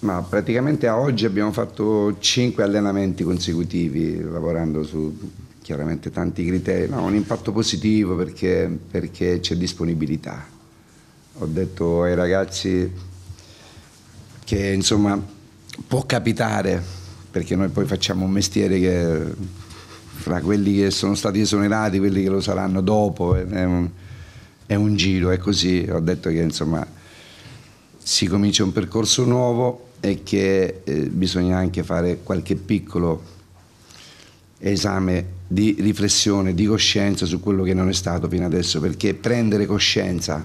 Ma praticamente a oggi abbiamo fatto 5 allenamenti consecutivi lavorando su chiaramente tanti criteri, no, un impatto positivo perché, perché c'è disponibilità. Ho detto ai ragazzi che insomma può capitare, perché noi poi facciamo un mestiere che fra quelli che sono stati esonerati, quelli che lo saranno dopo, è un, è un giro, è così. Ho detto che insomma si comincia un percorso nuovo è che eh, bisogna anche fare qualche piccolo esame di riflessione, di coscienza su quello che non è stato fino adesso, perché prendere coscienza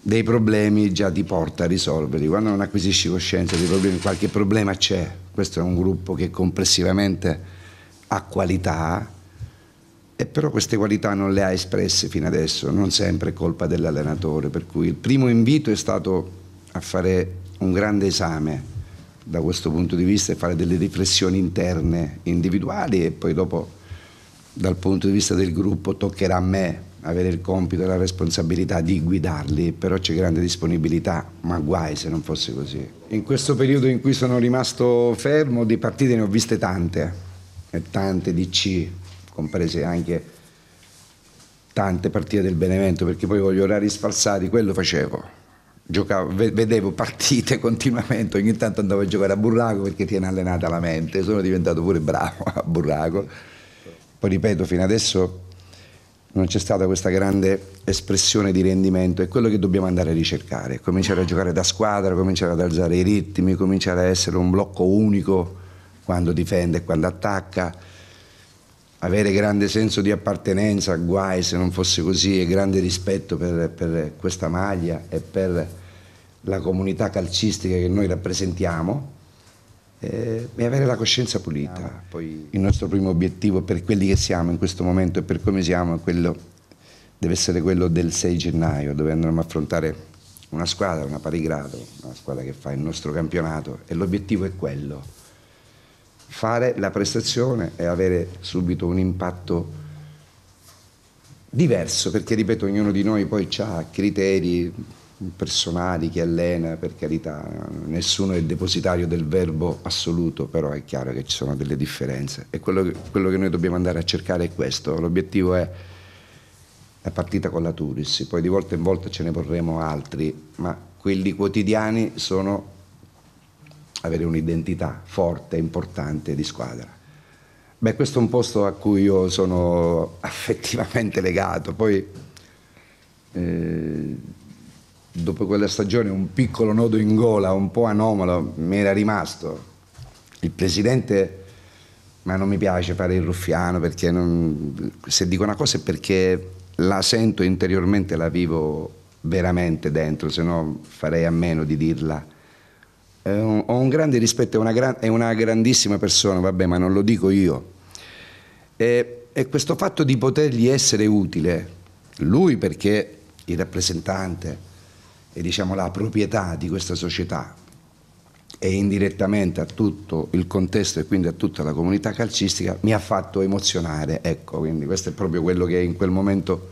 dei problemi già ti porta a risolverli. Quando non acquisisci coscienza dei problemi, qualche problema c'è. Questo è un gruppo che complessivamente ha qualità, e però queste qualità non le ha espresse fino adesso, non sempre è colpa dell'allenatore, per cui il primo invito è stato a fare un grande esame da questo punto di vista e fare delle riflessioni interne, individuali e poi dopo dal punto di vista del gruppo toccherà a me avere il compito e la responsabilità di guidarli, però c'è grande disponibilità, ma guai se non fosse così. In questo periodo in cui sono rimasto fermo di partite ne ho viste tante, e tante di C, comprese anche tante partite del Benevento, perché poi con gli orari sfalsati quello facevo giocavo, vedevo partite continuamente, ogni tanto andavo a giocare a burraco perché tiene allenata la mente, sono diventato pure bravo a burraco. Poi ripeto, fino adesso non c'è stata questa grande espressione di rendimento, è quello che dobbiamo andare a ricercare, cominciare a giocare da squadra, cominciare ad alzare i ritmi, cominciare a essere un blocco unico quando difende e quando attacca avere grande senso di appartenenza, guai se non fosse così, e grande rispetto per, per questa maglia e per la comunità calcistica che noi rappresentiamo eh, e avere la coscienza pulita. Poi il nostro primo obiettivo per quelli che siamo in questo momento e per come siamo quello, deve essere quello del 6 gennaio, dove andremo a affrontare una squadra, una pari grado, una squadra che fa il nostro campionato e l'obiettivo è quello fare la prestazione e avere subito un impatto diverso, perché ripeto, ognuno di noi poi ha criteri personali che allena, per carità, nessuno è depositario del verbo assoluto, però è chiaro che ci sono delle differenze e quello che, quello che noi dobbiamo andare a cercare è questo, l'obiettivo è la partita con la Turis, poi di volta in volta ce ne vorremo altri, ma quelli quotidiani sono avere un'identità forte, importante di squadra. Beh, questo è un posto a cui io sono affettivamente legato, poi eh, dopo quella stagione un piccolo nodo in gola, un po' anomalo, mi era rimasto. Il presidente, ma non mi piace fare il ruffiano perché non, se dico una cosa è perché la sento interiormente, la vivo veramente dentro, se no farei a meno di dirla eh, ho un grande rispetto, è una, gran, è una, grandissima persona, vabbè, ma non lo dico io. E, e questo fatto di potergli essere utile, lui perché il rappresentante e diciamo la proprietà di questa società e indirettamente a tutto il contesto e quindi a tutta la comunità calcistica mi ha fatto emozionare, ecco, quindi questo è proprio quello che in quel momento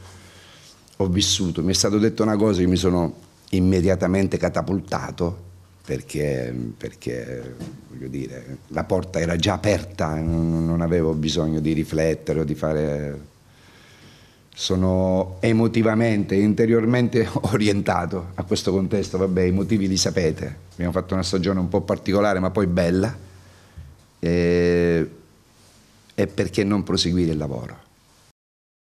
ho vissuto. Mi è stato detto una cosa che mi sono immediatamente catapultato perché, perché dire, la porta era già aperta, non avevo bisogno di riflettere o di fare... Sono emotivamente, interiormente orientato a questo contesto, vabbè, i motivi li sapete. Abbiamo fatto una stagione un po' particolare, ma poi bella. E, e perché non proseguire il lavoro?